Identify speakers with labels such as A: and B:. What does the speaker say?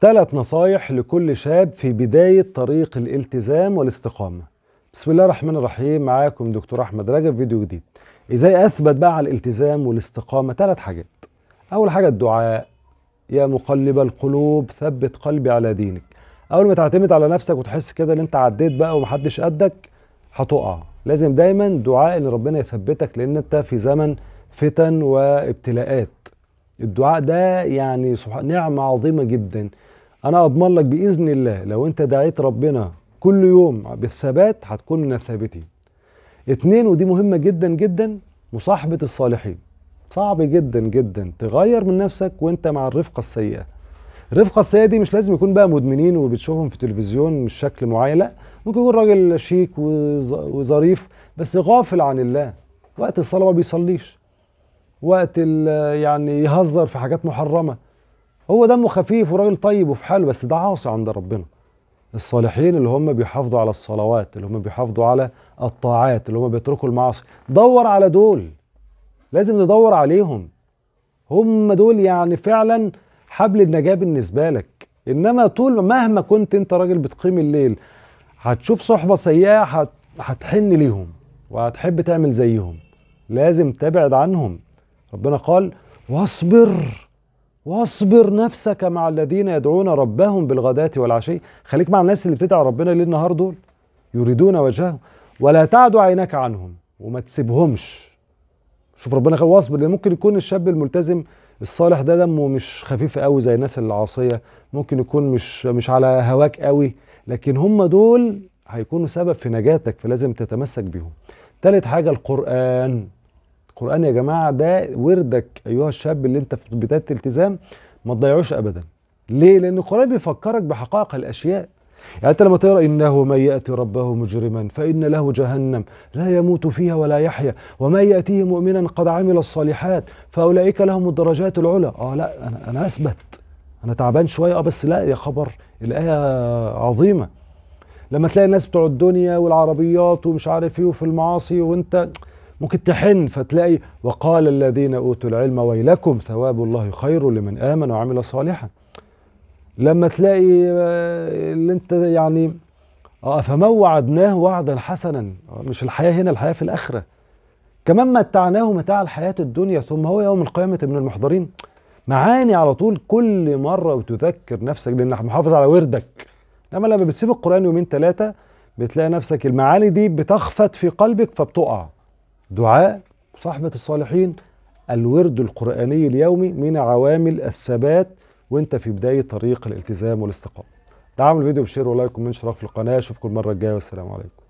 A: ثلاث نصايح لكل شاب في بداية طريق الالتزام والاستقامة بسم الله الرحمن الرحيم معاكم دكتور أحمد رجب فيديو جديد إزاي أثبت بقى على الالتزام والاستقامة ثلاث حاجات أول حاجة الدعاء يا مقلب القلوب ثبت قلبي على دينك أول ما تعتمد على نفسك وتحس كده إن أنت عديت بقى ومحدش قدك هتقع لازم دايما دعاء إن ربنا يثبتك لأن أنت في زمن فتن وابتلاءات الدعاء ده يعني سبحان نعمة عظيمة جدا أنا أضمن لك بإذن الله لو أنت دعيت ربنا كل يوم بالثبات هتكون من الثابتين اتنين ودي مهمة جدا جدا مصاحبة الصالحين صعب جدا جدا تغير من نفسك وانت مع الرفقة السيئة الرفقة السيئة دي مش لازم يكون بقى مدمنين وبتشوفهم في تلفزيون مش شكل معين لا ممكن يكون راجل شيك وظريف بس غافل عن الله وقت الصلاة ما بيصليش وقت يعني يهزر في حاجات محرمه هو دمه خفيف وراجل طيب وفي حاله بس ده عاصي عند ربنا الصالحين اللي هم بيحافظوا على الصلوات اللي هم بيحافظوا على الطاعات اللي هم بيتركوا المعاصي دور على دول لازم ندور عليهم هم دول يعني فعلا حبل النجاة بالنسبة لك إنما طول مهما كنت أنت راجل بتقيم الليل هتشوف صحبة سيئة هتحن ليهم وهتحب تعمل زيهم لازم تبعد عنهم ربنا قال واصبر واصبر نفسك مع الذين يدعون ربهم بالغداة والعشي خليك مع الناس اللي بتدعي ربنا ليه النهار دول يريدون وجهه ولا تعد عينك عنهم وما تسيبهمش شوف ربنا قال واصبر لان ممكن يكون الشاب الملتزم الصالح ده دمه مش خفيف قوي زي الناس العاصيه ممكن يكون مش مش على هواك قوي لكن هم دول هيكونوا سبب في نجاتك فلازم تتمسك بيهم ثالث حاجه القران القرآن يا جماعة ده وردك أيها الشاب اللي أنت في بداية التزام ما تضيعوش أبدا ليه؟ لأن القرآن بيفكرك بحقائق الأشياء يعني أنت لما تقرأ إنه من يأتي ربه مجرما فإن له جهنم لا يموت فيها ولا يحيا ومن يأتيه مؤمنا قد عمل الصالحات فأولئك لهم الدرجات العلى آه لا أنا, أنا أثبت أنا تعبان شوية آه بس لا يا خبر الآية عظيمة لما تلاقي الناس بتوع الدنيا والعربيات ومش عارف ايه وفي المعاصي وانت ممكن تحن فتلاقي وقال الذين اوتوا العلم ويلكم ثواب الله خير لمن امن وعمل صالحا لما تلاقي آه، اللي انت يعني آه، فما وعدناه وعدا حسنا مش الحياه هنا الحياه في الاخره كمان متعناه متاع الحياه الدنيا ثم هو يوم القيامه من المحضرين معاني على طول كل مره وتذكر نفسك لانك محافظ على وردك انما لما بتسيب القران يومين ثلاثه بتلاقي نفسك المعاني دي بتخفت في قلبك فبتقع دعاء صحبة الصالحين الورد القرآني اليومي من عوامل الثبات وانت في بداية طريق الالتزام والاستقامة دعم الفيديو بشير ولايك ومن شرف القناة اشوفكم المرة الجاية والسلام عليكم